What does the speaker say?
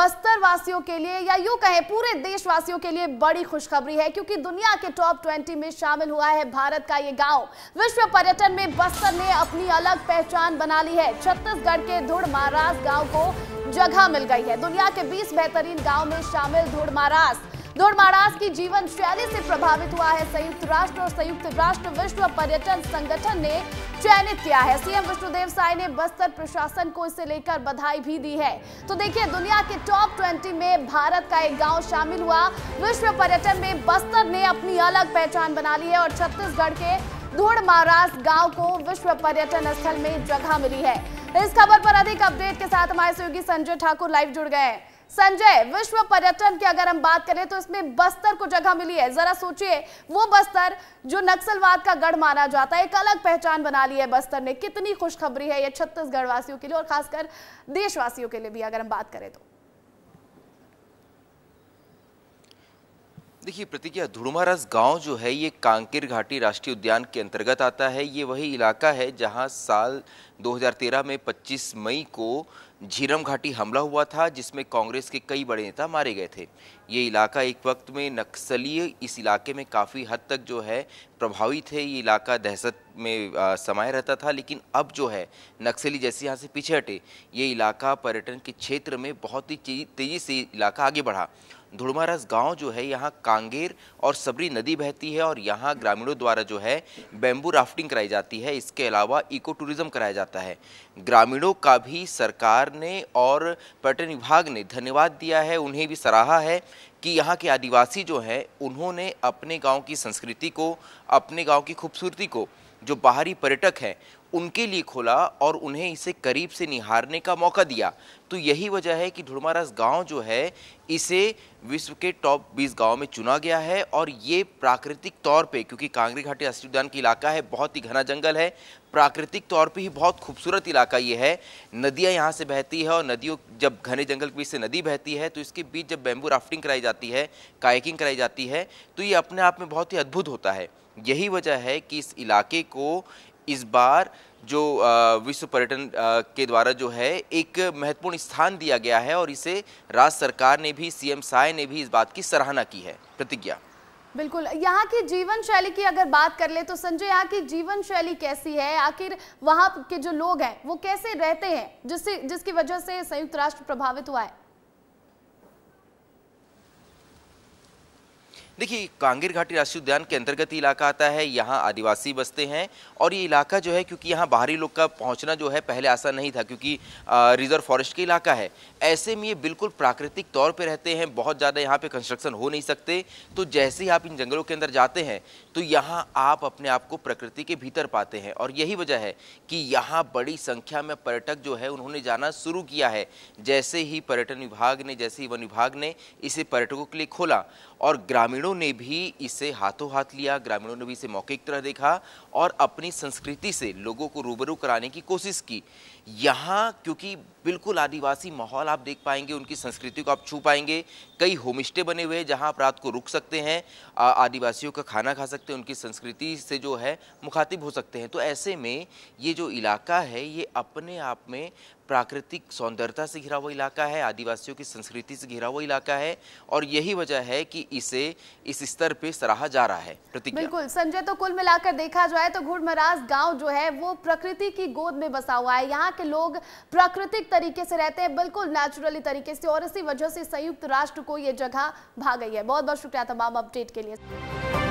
बस्तर वासियों के लिए या यूं कहें पूरे देशवासियों के लिए बड़ी खुशखबरी है क्योंकि दुनिया के टॉप ट्वेंटी में शामिल हुआ है भारत का ये गांव विश्व पर्यटन में बस्तर ने अपनी अलग पहचान बना ली है छत्तीसगढ़ के धुड़ महाराज गांव को जगह मिल गई है दुनिया के 20 बेहतरीन गांव में शामिल धुड़ महाराज नोर महाराज की जीवन शैली से प्रभावित हुआ है संयुक्त राष्ट्र और संयुक्त राष्ट्र विश्व पर्यटन संगठन ने चयनित किया है सीएम विष्णुदेव साय ने बस्तर प्रशासन को इसे लेकर बधाई भी दी है तो देखिए दुनिया के टॉप ट्वेंटी में भारत का एक गांव शामिल हुआ विश्व पर्यटन में बस्तर ने अपनी अलग पहचान बना ली है और छत्तीसगढ़ के धूड़ महाराज गाँव को विश्व पर्यटन स्थल में जगह मिली है इस खबर पर अधिक अपडेट के साथ हमारे सहयोगी संजय ठाकुर लाइव जुड़ गए हैं संजय विश्व पर्यटन की अगर हम बात करें तो इसमें बस्तर को जगह मिली है जरा सोचिए वो बस्तर जो नक्सलवाद का गढ़ माना जाता है एक अलग पहचान बना ली है बस्तर ने कितनी खुशखबरी है ये छत्तीसगढ़ वासियों के लिए और खासकर देशवासियों के लिए भी अगर हम बात करें तो देखिए प्रतिज्ञा धुड़मारस गांव जो है ये कांकेर घाटी राष्ट्रीय उद्यान के अंतर्गत आता है ये वही इलाका है जहां साल 2013 में 25 मई को झीरम घाटी हमला हुआ था जिसमें कांग्रेस के कई बड़े नेता मारे गए थे ये इलाका एक वक्त में नक्सलीय इस इलाके में काफ़ी हद तक जो है प्रभावी थे ये इलाका दहशत में समाये रहता था लेकिन अब जो है नक्सली जैसे यहाँ से पीछे हटे ये इलाका पर्यटन के क्षेत्र में बहुत ही तेज़ी से इलाका आगे बढ़ा धुड़मारस गांव जो है यहाँ कांगेर और सबरी नदी बहती है और यहाँ ग्रामीणों द्वारा जो है बेम्बू राफ्टिंग कराई जाती है इसके अलावा इको टूरिज्म कराया जाता है ग्रामीणों का भी सरकार ने और पर्यटन विभाग ने धन्यवाद दिया है उन्हें भी सराहा है कि यहाँ के आदिवासी जो हैं उन्होंने अपने गाँव की संस्कृति को अपने गाँव की खूबसूरती को जो बाहरी पर्यटक हैं उनके लिए खोला और उन्हें इसे करीब से निहारने का मौका दिया तो यही वजह है कि ढुड़मारास गांव जो है इसे विश्व के टॉप 20 गांव में चुना गया है और ये प्राकृतिक तौर पे क्योंकि कांगरी घाटी राष्ट्रीय उद्यान का इलाका है बहुत ही घना जंगल है प्राकृतिक तौर पे ही बहुत खूबसूरत इलाका ये है नदियाँ यहाँ से बहती है और नदियों जब घने जंगल के बीच से नदी बहती है तो इसके बीच जब बैम्बू राफ्टिंग कराई जाती है कायकिंग कराई जाती है तो ये अपने आप में बहुत ही अद्भुत होता है यही वजह है कि इस इलाके को इस बार जो विश्व पर्यटन के द्वारा जो है एक महत्वपूर्ण स्थान दिया गया है और इसे राज्य सरकार ने भी सीएम साय ने भी इस बात की सराहना की है प्रतिज्ञा बिल्कुल यहाँ की जीवन शैली की अगर बात कर ले तो संजय यहाँ की जीवन शैली कैसी है आखिर वहाँ के जो लोग हैं वो कैसे रहते हैं जिससे जिसकी वजह से संयुक्त राष्ट्र प्रभावित हुआ है देखिए कांगेर घाटी राष्ट्रीय उद्यान के अंतर्गत इलाका आता है यहाँ आदिवासी बसते हैं और ये इलाका जो है क्योंकि यहाँ बाहरी लोग का पहुँचना जो है पहले आसान नहीं था क्योंकि रिजर्व फॉरेस्ट का इलाका है ऐसे में ये बिल्कुल प्राकृतिक तौर पर रहते हैं बहुत ज़्यादा यहाँ पर कंस्ट्रक्शन हो नहीं सकते तो जैसे ही आप इन जंगलों के अंदर जाते हैं तो यहाँ आप अपने आप को प्रकृति के भीतर पाते हैं और यही वजह है कि यहाँ बड़ी संख्या में पर्यटक जो है उन्होंने जाना शुरू किया है जैसे ही पर्यटन विभाग ने जैसे ही वन विभाग ने इसे पर्यटकों के लिए खोला और ग्रामीणों ग्रामीणों ने भी इसे हाथों हाथ लिया ग्रामीणों ने भी इसे मौके की तरह देखा और अपनी संस्कृति से लोगों को रूबरू कराने की कोशिश की यहाँ क्योंकि बिल्कुल आदिवासी माहौल आप देख पाएंगे उनकी संस्कृति को आप छू पाएंगे कई होम स्टे बने हुए हैं जहाँ आप रात को रुक सकते हैं आदिवासियों का खाना खा सकते हैं उनकी संस्कृति से जो है मुखातिब हो सकते हैं तो ऐसे में ये जो इलाका है ये अपने आप में प्राकृतिक सौंदर्यता से घिरा हुआ इलाका है आदिवासियों की संस्कृति से घिरा हुआ इलाका है और यही वजह है कि इसे इस स्तर पे सराहा जा रहा है बिल्कुल संजय तो कुल मिलाकर देखा जाए तो घुड़मराज गांव जो है वो प्रकृति की गोद में बसा हुआ है यहाँ के लोग प्राकृतिक तरीके से रहते हैं बिल्कुल नेचुरली तरीके से और इसी वजह से संयुक्त राष्ट्र को ये जगह भाग गई है बहुत बहुत शुक्रिया तमाम अपडेट के लिए